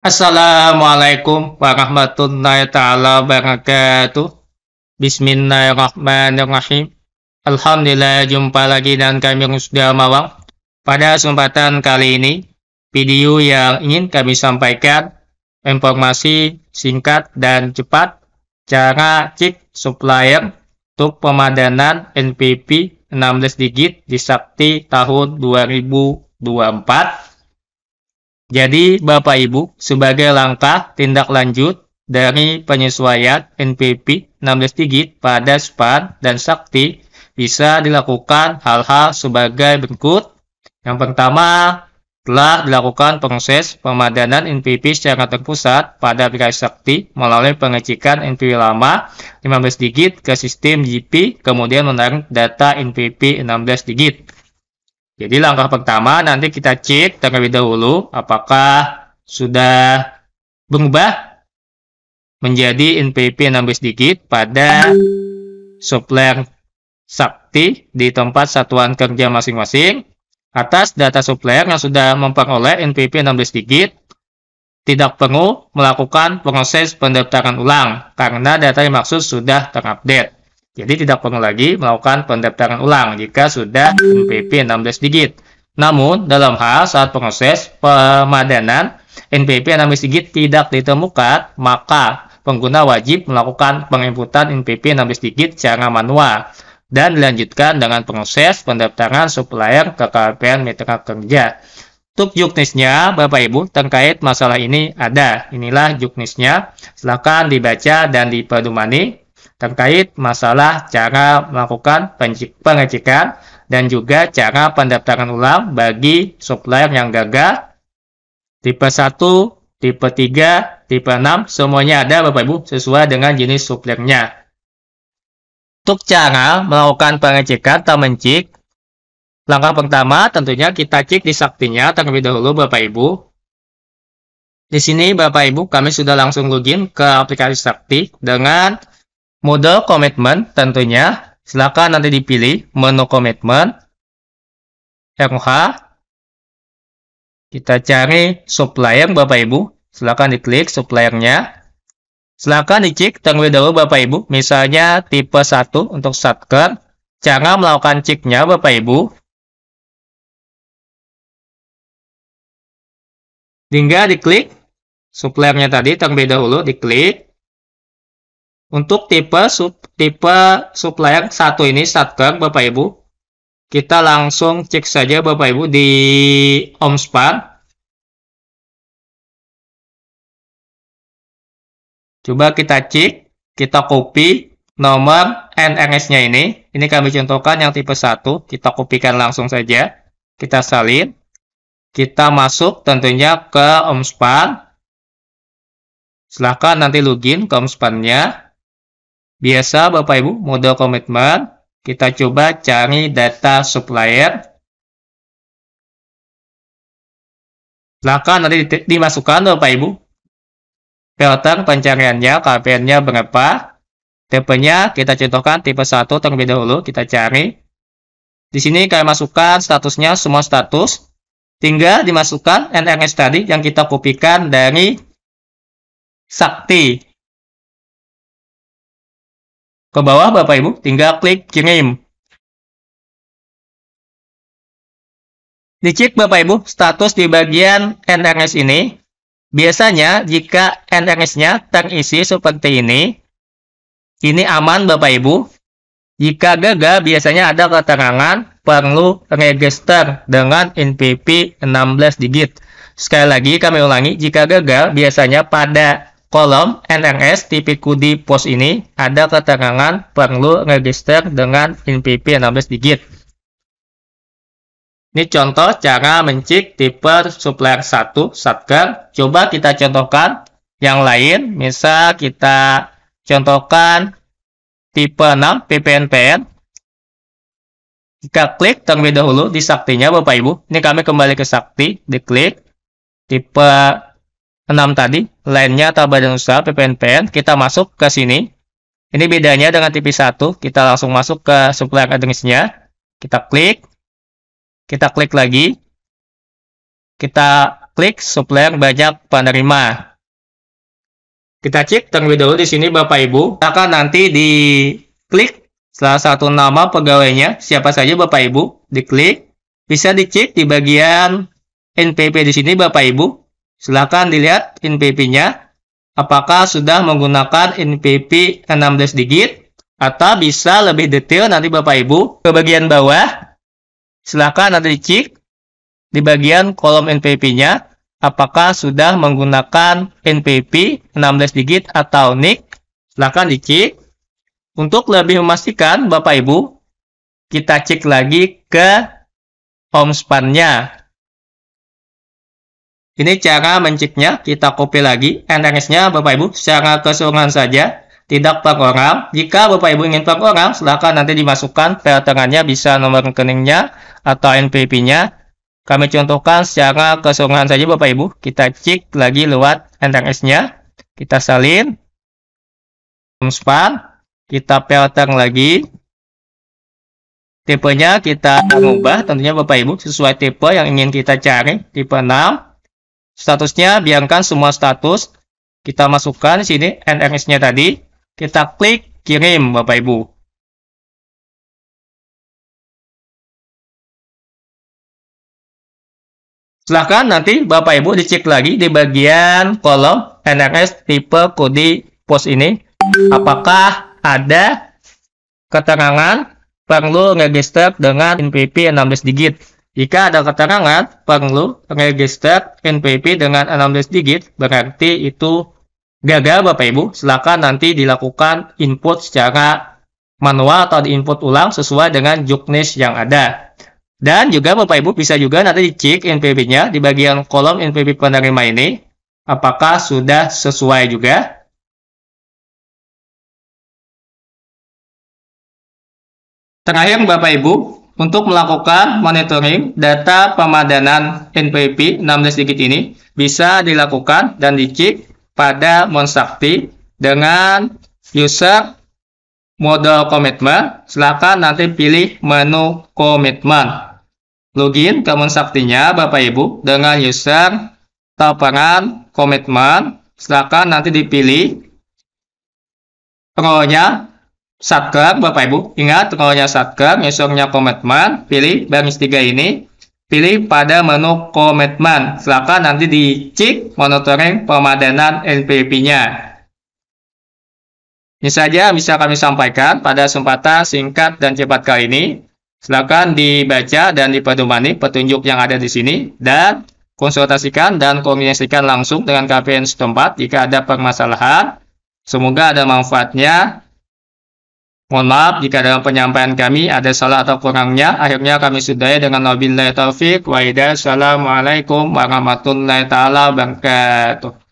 Assalamualaikum warahmatullahi taala wabarakatuh. Bismillahirrahmanirrahim. Alhamdulillah jumpa lagi dan kami sudah mawang. Pada kesempatan kali ini, video yang ingin kami sampaikan informasi singkat dan cepat cara cek supplier untuk pemadanan NPP 16 digit di sakti tahun 2024 jadi, Bapak Ibu, sebagai langkah tindak lanjut dari penyesuaian NPP 16 digit pada SPAN dan Sakti bisa dilakukan hal-hal sebagai berikut. Yang pertama, telah dilakukan proses pemadanan NPP secara terpusat pada aplikasi Sakti melalui pengecekan NPP lama 15 digit ke sistem GP kemudian menarik data NPP 16 digit. Jadi langkah pertama nanti kita cek terlebih dahulu apakah sudah berubah menjadi NPP 16 digit pada supplier sakti di tempat satuan kerja masing-masing atas data supplier yang sudah memperoleh NPP 16 digit tidak perlu melakukan proses pendaftaran ulang karena data yang maksud sudah terupdate. Jadi tidak perlu lagi melakukan pendaftaran ulang jika sudah NPP 16 digit. Namun, dalam hal saat proses pemadanan NPP 16 digit tidak ditemukan, maka pengguna wajib melakukan penginputan NPP 16 digit secara manual dan dilanjutkan dengan proses pendaftaran supplier ke KPN Mitra Kerja. Untuk juknisnya, Bapak Ibu, terkait masalah ini ada. Inilah juknisnya. Silahkan dibaca dan diperdomani terkait masalah cara melakukan pengecekan dan juga cara pendaftaran ulang bagi supplier yang gagal tipe 1, tipe 3, tipe 6 semuanya ada Bapak Ibu sesuai dengan jenis suppliernya. Untuk cara melakukan pengecekan atau mencik, langkah pertama tentunya kita cek di saktinya terlebih dahulu Bapak Ibu. Di sini Bapak Ibu kami sudah langsung login ke aplikasi sakti dengan Modal komitmen tentunya silakan nanti dipilih menu komitmen RH kita cari supplier Bapak Ibu silakan diklik suppliernya silakan dicek terlebih dahulu Bapak Ibu misalnya tipe 1 untuk satker. Jangan melakukan ceknya Bapak Ibu hingga diklik suppliernya tadi terlebih dahulu diklik untuk tipe sub tipe supplier satu ini Statcard Bapak Ibu. Kita langsung cek saja Bapak Ibu di Omspan. Coba kita cek, kita copy nomor NRS-nya ini. Ini kami contohkan yang tipe satu. kita kopikan langsung saja. Kita salin. Kita masuk tentunya ke Omspan. Silahkan nanti login ke Omspan-nya. Biasa Bapak Ibu, modal komitmen, kita coba cari data supplier. Silahkan nanti dimasukkan Bapak Ibu. Filter pencariannya, KPN-nya berapa. Tipenya kita contohkan tipe 1 terlebih dahulu, kita cari. Di sini kalian masukkan statusnya semua status. Tinggal dimasukkan NRS tadi yang kita kopikan dari Sakti ke bawah Bapak Ibu, tinggal klik kirim. Dicek Bapak Ibu status di bagian NRS ini. Biasanya jika NRS-nya terisi seperti ini, ini aman Bapak Ibu. Jika gagal biasanya ada keterangan perlu register dengan NPP 16 digit. Sekali lagi kami ulangi, jika gagal biasanya pada kolom NRS tipiku di pos ini ada keterangan perlu register dengan NPP 16 digit. Ini contoh cara mencik tipe supplier 1 satker. Coba kita contohkan yang lain. Misal kita contohkan tipe 6 PPNPN. Jika klik terlebih dahulu di saktinya Bapak Ibu. Ini kami kembali ke sakti, diklik tipe 6 tadi lainnya atau badan usaha PPNPN, kita masuk ke sini. Ini bedanya dengan TV1, kita langsung masuk ke supply akademisnya. Kita klik, kita klik lagi, kita klik yang banyak penerima. Kita cek terlebih dahulu di sini Bapak Ibu. Akan nanti di klik salah satu nama pegawainya, siapa saja Bapak Ibu, diklik. Bisa dicek di bagian NPP di sini Bapak Ibu. Silakan dilihat NPP-nya. Apakah sudah menggunakan NPP 16 digit? Atau bisa lebih detail nanti Bapak Ibu ke bagian bawah. Silakan nanti cek di bagian kolom NPP-nya. Apakah sudah menggunakan NPP 16 digit atau NIC? Silakan dicek. Untuk lebih memastikan Bapak Ibu, kita cek lagi ke homespan-nya ini cara mencipnya, kita copy lagi. NRS-nya kan Bapak Ibu secara keseluruhan saja, tidak per orang. Jika Bapak Ibu ingin per orang, silakan nanti dimasukkan filterannya bisa nomor rekeningnya atau NPP-nya. Kami contohkan secara keseluruhan saja Bapak Ibu. Kita cek lagi lewat NRS-nya. Kan kita salin. Span. Kita filter lagi. Tipenya kita ubah tentunya Bapak Ibu sesuai tipe yang ingin kita cari, tipe 6 statusnya biarkan semua status kita masukkan sini NRS-nya tadi kita klik kirim Bapak Ibu silahkan nanti Bapak Ibu dicek lagi di bagian kolom NRS tipe kode pos ini apakah ada keterangan perlu register dengan NPP 16 digit jika ada keterangan perlu register NPP dengan 16 digit, berarti itu gagal Bapak Ibu. Silakan nanti dilakukan input secara manual atau diinput ulang sesuai dengan juknis yang ada. Dan juga Bapak Ibu bisa juga nanti dicek NPP-nya di bagian kolom NPP penerima ini. Apakah sudah sesuai juga? Terakhir Bapak Ibu, untuk melakukan monitoring data pemadanan NPP 16 digit ini bisa dilakukan dan dicek pada Monsakti dengan user modal komitmen. Silakan nanti pilih menu komitmen. Login ke Monsaktinya Bapak Ibu dengan user tapangan komitmen. Silakan nanti dipilih pro subscribe Bapak Ibu. Ingat nya subscribe, esoknya komitmen. Pilih baris tiga ini. Pilih pada menu komitmen. Silakan nanti dicek monitoring pemadanan NPP-nya. Ini saja bisa kami sampaikan pada kesempatan singkat dan cepat kali ini. Silakan dibaca dan dipedomani petunjuk yang ada di sini dan konsultasikan dan komunikasikan langsung dengan KPN setempat jika ada permasalahan. Semoga ada manfaatnya. Mohon maaf jika dalam penyampaian kami ada salah atau kurangnya. Akhirnya kami sudahi dengan wabillahi taufiq wa Assalamualaikum warahmatullahi taala wabarakatuh.